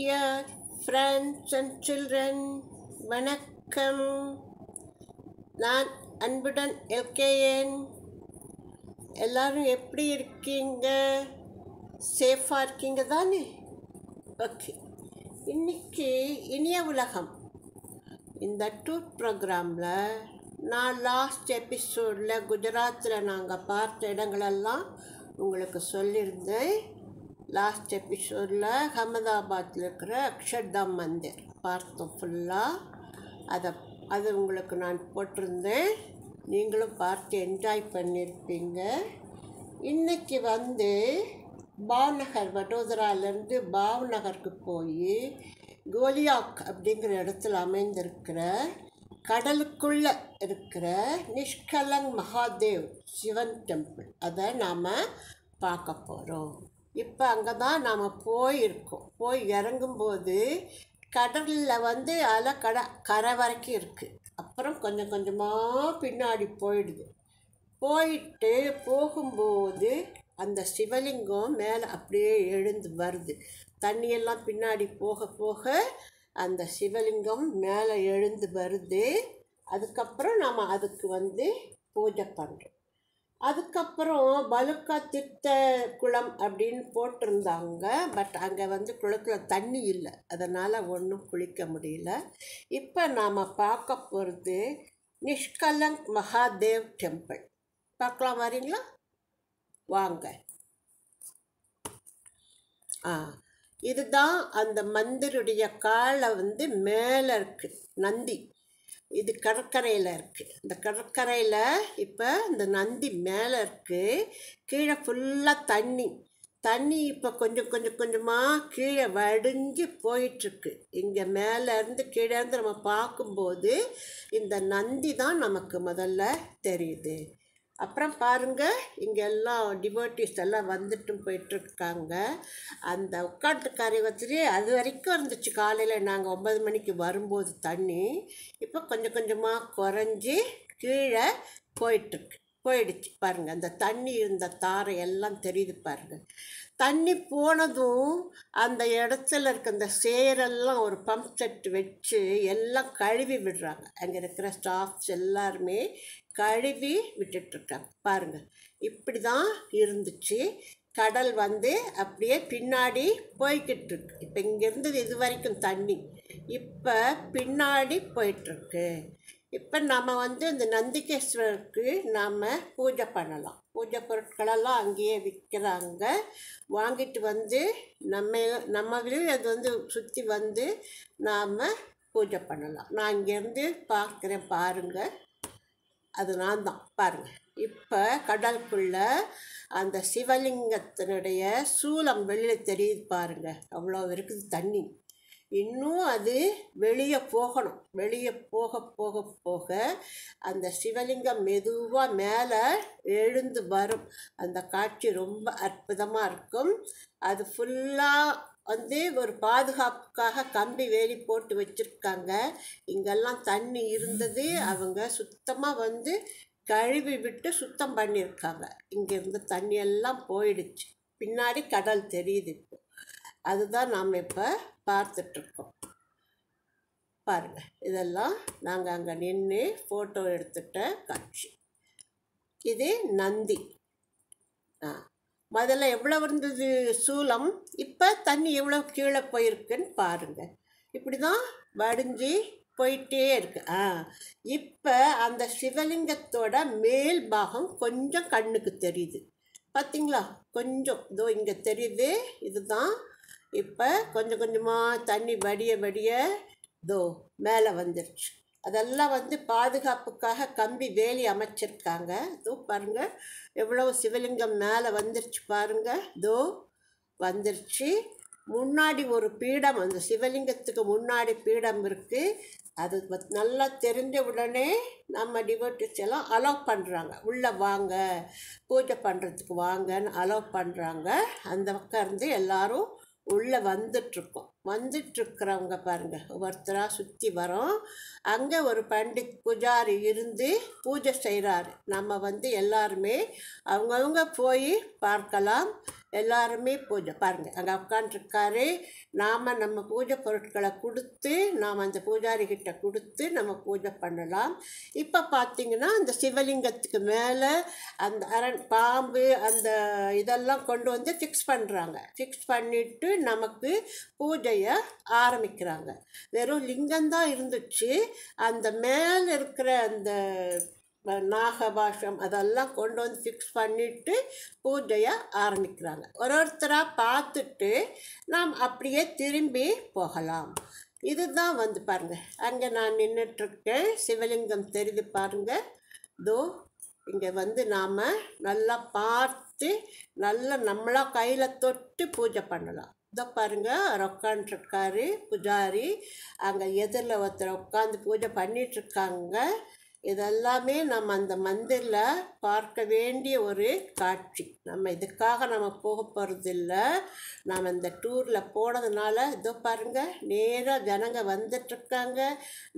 dear friends and children வணக்கம் நான் அன்புடன் எல்கேஎன் எல்லோரும் எப்படி இருக்கீங்க சேஃபாக இருக்கீங்க தானே ஓகே இன்னைக்கு இனிய உலகம் இந்த டூர் ப்ரோக்ராமில் நான் லாஸ்ட் எபிசோடில் குஜராத்தில் நாங்கள் பார்த்த இடங்களெல்லாம் உங்களுக்கு சொல்லியிருந்தேன் லாஸ்ட் எபிசோடில் அகமதாபாத்தில் இருக்கிற அக்ஷர்தாம் மந்திர் பார்த்தோம் ஃபுல்லாக அதை அது உங்களுக்கு நான் போட்டிருந்தேன் நீங்களும் பார்த்து என்ஜாய் பண்ணியிருப்பீங்க இன்றைக்கி வந்து பாவ்நகர் வடோதராலேருந்து பாவ்நகருக்கு போய் கோலியாக் அப்படிங்கிற இடத்துல அமைந்திருக்கிற கடலுக்குள்ளே இருக்கிற நிஷ்கலங் மகாதேவ் சிவன் டெம்பிள் அதை நாம் பார்க்க போகிறோம் இப்போ அங்கே தான் நாம் போயிருக்கோம் போய் இறங்கும்போது கடலில் வந்து அலை கடை கரை வரைக்கும் இருக்குது அப்புறம் கொஞ்சம் கொஞ்சமாக பின்னாடி போயிடுது போயிட்டு போகும்போது அந்த சிவலிங்கம் மேலே அப்படியே எழுந்து வருது தண்ணியெல்லாம் பின்னாடி போக போக அந்த சிவலிங்கம் மேலே எழுந்து வருது அதுக்கப்புறம் நாம் அதுக்கு வந்து பூஜை பண்ணுறோம் அதுக்கப்புறம் பலுக்கா திட்ட குளம் அப்படின்னு போட்டிருந்தாங்க பட் அங்கே வந்து குளத்தில் தண்ணி இல்லை அதனால் ஒன்றும் குளிக்க முடியல இப்போ நாம் பார்க்க போகிறது நிஷ்கலங் மகாதேவ் டெம்பிள் பார்க்கலாம் வரீங்களா வாங்க ஆ இதுதான் அந்த மந்திருடைய காலை வந்து மேலே இருக்குது நந்தி இது கடற்கரையில் இருக்குது இந்த கடற்கரையில் இப்போ இந்த நந்தி மேலே இருக்குது கீழே ஃபுல்லாக தண்ணி தண்ணி இப்போ கொஞ்சம் கொஞ்சம் கொஞ்சமாக கீழே வடிஞ்சு போயிட்டுருக்கு இங்கே மேலேருந்து கீழேருந்து நம்ம பார்க்கும்போது இந்த நந்தி தான் நமக்கு முதல்ல தெரியுது அப்புறம் பாருங்கள் இங்கே எல்லாம் டிவோட்டிஸ் எல்லாம் வந்துட்டு போயிட்டுருக்காங்க அந்த உட்காட்டுக்காரை வச்சுட்டு அது வரைக்கும் இருந்துச்சு காலையில் நாங்கள் ஒம்பது மணிக்கு வரும்போது தண்ணி இப்போ கொஞ்சம் கொஞ்சமாக குறைஞ்சி கீழே போயிட்டுருக்கு போயிடுச்சு பாருங்கள் அந்த தண்ணி இருந்த தாரை எல்லாம் தெரியுது பாருங்கள் தண்ணி போனதும் அந்த இடத்துல இருக்க அந்த சேரெல்லாம் ஒரு பம்ப் செட் வச்சு எல்லாம் கழுவி விடுறாங்க அங்கே இருக்கிற ஸ்டாஃப்ஸ் எல்லாருமே கழுவி விட்டுட்ருக்காங்க பாருங்கள் இப்படி தான் இருந்துச்சு கடல் வந்து அப்படியே பின்னாடி போய்கிட்டு இருக்கு இப்போ இங்கேருந்து இது வரைக்கும் தண்ணி இப்போ பின்னாடி போயிட்டுருக்கு இப்போ நம்ம வந்து இந்த நந்திகேஸ்வரருக்கு நாம் பூஜை பண்ணலாம் பூஜை பொருட்களெல்லாம் அங்கேயே விற்கிறாங்க வாங்கிட்டு வந்து நம்ம நம்மளையும் அது வந்து சுற்றி வந்து நாம் பூஜை பண்ணலாம் நான் இங்கேருந்து பார்க்குறேன் பாருங்கள் அது நான் தான் பாருங்கள் இப்போ கடலுக்குள்ள அந்த சிவலிங்கத்தினுடைய சூலம் வெளியில் தெரியுது பாருங்க அவ்வளோ இருக்குது தண்ணி இன்னும் அது வெளியே போகணும் வெளியே போக போக போக அந்த சிவலிங்கம் மெதுவாக மேலே எழுந்து வரும் அந்த காட்சி ரொம்ப அற்புதமாக இருக்கும் அது ஃபுல்லாக வந்து ஒரு பாதுகாப்புக்காக கம்பி வேலி போட்டு வச்சுருக்காங்க இங்கெல்லாம் தண்ணி இருந்தது அவங்க சுத்தமாக வந்து கழுவி விட்டு சுத்தம் பண்ணியிருக்காங்க இங்கேருந்து தண்ணியெல்லாம் போயிடுச்சு பின்னாடி கடல் தெரியுது இப்போ அதுதான் நாம் இப்போ பார்த்துட்ருக்கோம் பாருங்கள் இதெல்லாம் நாங்கள் அங்கே நின்று ஃபோட்டோ எடுத்துகிட்ட காட்சி இது நந்தி ஆ முதல்ல எவ்வளோ இருந்தது சூலம் இப்போ தண்ணி எவ்வளோ கீழே போயிருக்குன்னு பாருங்கள் இப்படி தான் வடிஞ்சு போயிட்டே இருக்கு ஆ இப்போ அந்த சிவலிங்கத்தோட மேல் பாகம் கொஞ்சம் கண்ணுக்கு தெரியுது பார்த்திங்களா கொஞ்சம் இதோ இங்கே தெரியுது இதுதான் இப்போ கொஞ்சம் கொஞ்சமாக தண்ணி வடிய வடிய இதோ மேலே வந்துருச்சு அதெல்லாம் வந்து பாதுகாப்புக்காக கம்பி வேலி அமைச்சிருக்காங்க இதோ பாருங்கள் எவ்வளோ சிவலிங்கம் மேலே வந்துருச்சு பாருங்கள் இதோ வந்துருச்சு முன்னாடி ஒரு பீடம் அந்த சிவலிங்கத்துக்கு முன்னாடி பீடம் இருக்குது அது நல்லா தெரிஞ்ச உடனே நம்ம டிவோட்டிஸ் எல்லாம் அலோவ் பண்ணுறாங்க உள்ளே வாங்க பூஜை பண்ணுறதுக்கு வாங்கன்னு அலோவ் பண்ணுறாங்க அந்த பக்கம் இருந்து எல்லோரும் உள்ளே வந்துட்ருக்கோம் வந்துட்டுருக்குறவங்க பாருங்கள் ஒவ்வொருத்தராக சுற்றி வரோம் அங்கே ஒரு பண்டிட் புஜாரி இருந்து பூஜை செய்கிறாரு நம்ம வந்து எல்லாருமே அவங்கவுங்க போய் பார்க்கலாம் எல்லாருமே பூஜை பாருங்கள் அங்கே உட்காந்துருக்காரு நாம் நம்ம பூஜை பொருட்களை கொடுத்து நாம் அந்த பூஜாரிகிட்ட கொடுத்து நம்ம பூஜை பண்ணலாம் இப்போ பார்த்திங்கன்னா அந்த சிவலிங்கத்துக்கு மேலே அந்த அரண் பாம்பு அந்த இதெல்லாம் கொண்டு வந்து ஃபிக்ஸ் பண்ணுறாங்க ஃபிக்ஸ் பண்ணிவிட்டு நமக்கு பூஜையை ஆரம்பிக்கிறாங்க வெறும் லிங்கம்தான் இருந்துச்சு அந்த மேலே இருக்கிற அந்த நாகபாஷம் அதெல்லாம் கொண்டு வந்து ஃபிக்ஸ் பண்ணிவிட்டு பூஜையை ஆரம்பிக்கிறாங்க ஒரு ஒருத்தராக பார்த்துட்டு நாம் அப்படியே திரும்பி போகலாம் இதுதான் வந்து பாருங்கள் அங்கே நான் நின்றுட்டுருக்கேன் சிவலிங்கம் தெரிந்து பாருங்கள் தோ இங்கே வந்து நாம் நல்லா பார்த்து நல்லா நம்மளாக கையில் தொட்டு பூஜை பண்ணலாம் இதோ பாருங்கள் அவர் உட்காந்துருக்காரு புஜாரி அங்கே எதிரில் ஒருத்தர் உட்காந்து பூஜை பண்ணிகிட்ருக்காங்க இதெல்லாமே நம்ம அந்த மந்திரில் பார்க்க வேண்டிய ஒரு காட்சி நம்ம இதுக்காக நம்ம போக போகிறதில்ல நாம் இந்த டூரில் போனதுனால இதோ பாருங்கள் நேராக ஜனங்க வந்துட்டுருக்காங்க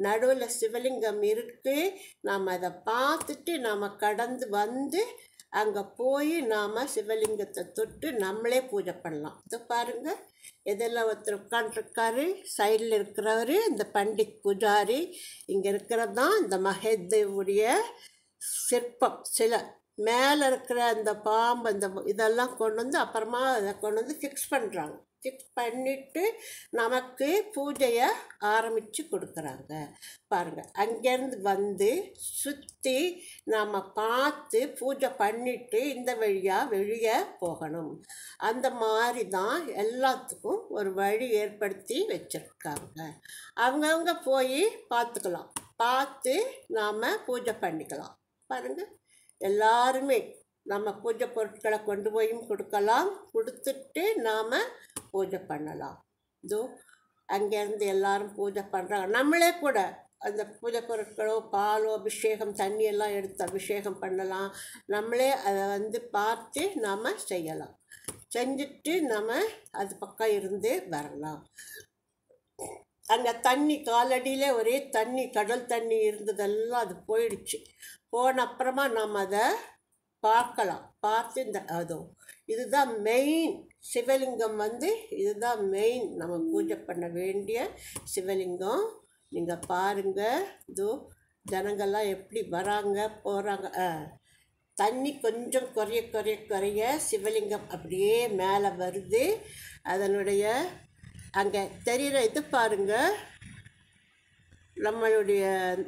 நடுவில் சிவலிங்கம் இருக்குது நாம் அதை பார்த்துட்டு நாம் கடந்து வந்து அங்கே போய் நாம் சிவலிங்கத்தை தொட்டு நம்மளே பூஜை பண்ணலாம் இது பாருங்கள் எதில் ஒருத்தர் உட்காண்ட்ருக்காரு சைடில் இருக்கிறவர் இந்த பண்டிக் புஜாரி இங்கே இருக்கிறது தான் இந்த மகேதேவுடைய சிற்பம் சில மேலே இருக்கிற அந்த பாம்பு அந்த இதெல்லாம் கொண்டு வந்து அப்புறமா அதை கொண்டு வந்து ஃபிக்ஸ் பண்ணுறாங்க ஃபிக்ஸ் பண்ணிவிட்டு நமக்கு பூஜையை ஆரம்பித்து கொடுக்குறாங்க பாருங்கள் அங்கேருந்து வந்து சுற்றி நம்ம பார்த்து பூஜை பண்ணிவிட்டு இந்த வழியாக வெளியே போகணும் அந்த மாதிரி தான் எல்லாத்துக்கும் ஒரு வழி ஏற்படுத்தி வச்சுருக்காங்க அவங்கவுங்க போய் பார்த்துக்கலாம் பார்த்து நாம் பூஜை பண்ணிக்கலாம் பாருங்கள் எல்லாருமே நம்ம பூஜை பொருட்களை கொண்டு போயும் கொடுக்கலாம் கொடுத்துட்டு நாம் பூஜை பண்ணலாம் இதோ அங்கேருந்து எல்லாரும் பூஜை பண்ணுறாங்க நம்மளே கூட அந்த பூஜை பொருட்களோ பாலோ அபிஷேகம் தண்ணியெல்லாம் எடுத்து அபிஷேகம் பண்ணலாம் நம்மளே அதை வந்து பார்த்து நாம் செய்யலாம் செஞ்சுட்டு நம்ம அது பக்கம் இருந்து வரலாம் அங்கே தண்ணி காலடியில் ஒரே தண்ணி கடல் தண்ணி இருந்ததெல்லாம் அது போயிடுச்சு போன அப்புறமா நாம் அதை பார்க்கலாம் பார்த்து இந்த அதுவும் இதுதான் மெயின் சிவலிங்கம் வந்து இதுதான் மெயின் நம்ம பூஜை பண்ண வேண்டிய சிவலிங்கம் நீங்கள் பாருங்கள் இதோ ஜனங்கள்லாம் எப்படி வராங்க போகிறாங்க தண்ணி கொஞ்சம் குறைய குறைய குறைய சிவலிங்கம் அப்படியே மேலே வருது அதனுடைய அங்கே தெரிகிற இது பாருங்கள் நம்மளுடைய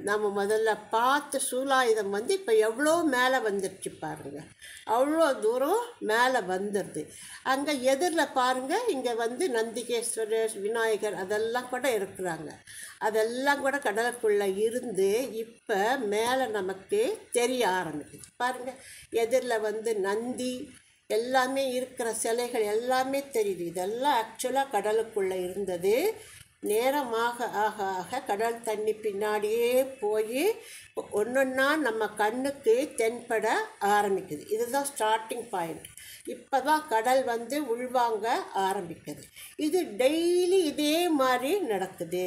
நம்ம முதல்ல பார்த்த சூலாயுதம் வந்து இப்போ எவ்வளோ மேலே வந்துருச்சு பாருங்கள் அவ்வளோ தூரம் மேலே வந்துடுது அங்கே எதிரில் பாருங்கள் இங்கே வந்து நந்திகேஸ்வரர் விநாயகர் அதெல்லாம் கூட இருக்கிறாங்க அதெல்லாம் கூட கடலுக்குள்ளே இருந்து இப்போ மேலே நமக்கு தெரிய ஆரம்பிக்குது பாருங்கள் எதிரில் வந்து நந்தி எல்லாமே இருக்கிற சிலைகள் எல்லாமே தெரியுது இதெல்லாம் ஆக்சுவலாக கடலுக்குள்ளே இருந்தது நேரமாக ஆக ஆக கடல் தண்ணி பின்னாடியே போய் ஒன்றுன்னா நம்ம கண்ணுக்கு தென்பட ஆரம்பிக்குது இதுதான் ஸ்டார்டிங் பாயிண்ட் இப்போ தான் கடல் வந்து உள்வாங்க ஆரம்பிக்குது இது டெய்லி இதே மாதிரி நடக்குது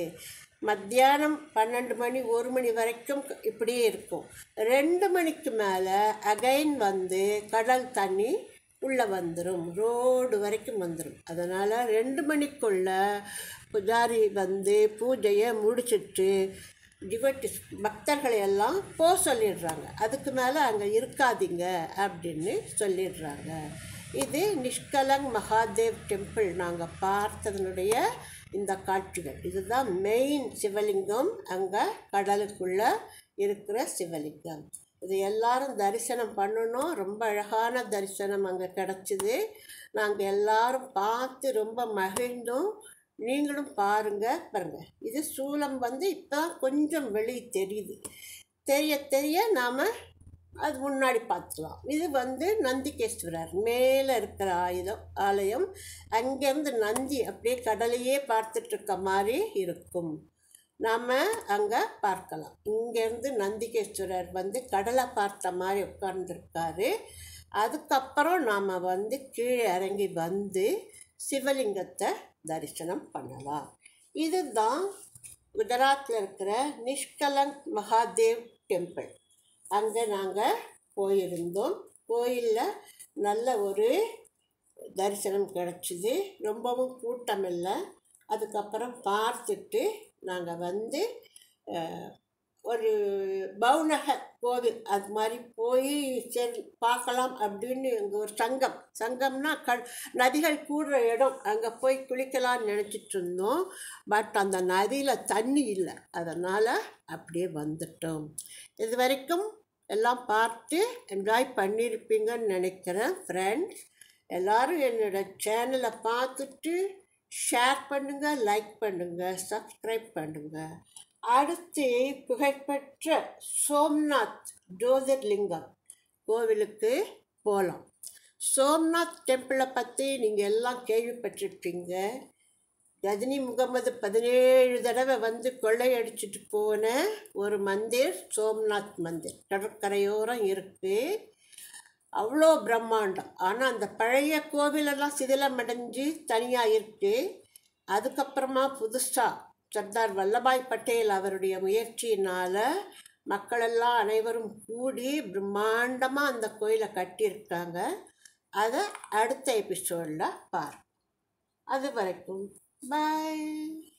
மத்தியானம் பன்னெண்டு மணி ஒரு மணி வரைக்கும் இப்படியே இருக்கும் ரெண்டு மணிக்கு மேலே அகைன் வந்து கடல் தண்ணி உள்ளே வந்துடும் ரோடு வரைக்கும் வந்துடும் அதனால் ரெண்டு மணிக்குள்ளே புஜாரி வந்து பூஜையை முடிச்சிட்டு டிவட்டிஸ் பக்தர்களை எல்லாம் போக சொல்லிடுறாங்க அதுக்கு மேலே அங்கே இருக்காதீங்க அப்படின்னு சொல்லிடுறாங்க இது நிஷ்கலங் மகாதேவ் டெம்பிள் நாங்கள் பார்த்ததுனுடைய இந்த காட்சிகள் இதுதான் மெயின் சிவலிங்கம் அங்கே கடலுக்குள்ளே இருக்கிற சிவலிங்கம் இது எல்லாரும் தரிசனம் பண்ணணும் ரொம்ப அழகான தரிசனம் அங்கே கிடச்சிது நாங்கள் எல்லாரும் பார்த்து ரொம்ப மகிழ்ந்தோம் நீங்களும் பாருங்கள் பாருங்கள் இது சூளம் வந்து இப்போ கொஞ்சம் வெளியே தெரியுது தெரிய தெரிய நாம் அது முன்னாடி பார்த்துக்கலாம் இது வந்து நந்திகேஸ்வரர் மேலே இருக்கிற ஆயுதம் ஆலயம் அங்கேருந்து நந்தி அப்படியே கடலையே பார்த்துட்ருக்க மாதிரி இருக்கும் நாம் அங்கே பார்க்கலாம் இங்கேருந்து நந்திகேஸ்வரர் வந்து கடலை பார்த்த மாதிரி உட்கார்ந்துருக்காரு அதுக்கப்புறம் நாம் வந்து கீழே இறங்கி வந்து சிவலிங்கத்தை தரிசனம் பண்ணலாம் இதுதான் குஜராத்தில் இருக்கிற நிஷ்கலங் மகாதேவ் டெம்பிள் அங்கே நாங்கள் போயிருந்தோம் கோயிலில் நல்ல ஒரு தரிசனம் கிடச்சிது ரொம்பவும் கூட்டம் இல்லை அதுக்கப்புறம் பார்த்துட்டு நாங்கள் வந்து ஒரு பவுனக கோவில் அது மாதிரி போய் சரி பார்க்கலாம் அப்படின்னு எங்கள் ஒரு சங்கம் சங்கம்னா க நதிகள் கூடுற இடம் அங்கே போய் குளிக்கலாம்னு நினச்சிட்டு இருந்தோம் பட் அந்த நதியில் தண்ணி இல்லை அதனால் அப்படியே வந்துட்டோம் இது வரைக்கும் எல்லாம் பார்த்து என்ஜாய் பண்ணியிருப்பீங்கன்னு நினைக்கிறேன் ஃப்ரெண்ட்ஸ் எல்லோரும் என்னோடய சேனலை பார்த்துட்டு ஷேர் பண்ணுங்கள் லைக் பண்ணுங்கள் சப்ஸ்கிரைப் பண்ணுங்கள் அடுத்து புகழ்பெற்ற சோம்நாத் ஜோதிர்லிங்கம் கோவிலுக்கு போகலாம் சோம்நாத் டெம்பிளை பற்றி நீங்கள் எல்லாம் கேள்விப்பட்டிருப்பீங்க ரஜினி முகமது பதினேழு தடவை வந்து கொள்ளையடிச்சிட்டு போன ஒரு மந்திர் சோம்நாத் மந்திர் கடற்கரையோரம் இருக்குது அவ்வளோ பிரம்மாண்டம் ஆனால் அந்த பழைய கோவிலெல்லாம் சிதிலம் அடைஞ்சு தனியாக இருக்கு அதுக்கப்புறமா புதுசாக சர்தார் வல்லபாய் பட்டேல் அவருடைய முயற்சியினால் மக்களெல்லாம் அனைவரும் கூடி பிரம்மாண்டமாக அந்த கோயிலை கட்டியிருக்காங்க அதை அடுத்த எபிசோடில் பார் அது வரைக்கும் பாய்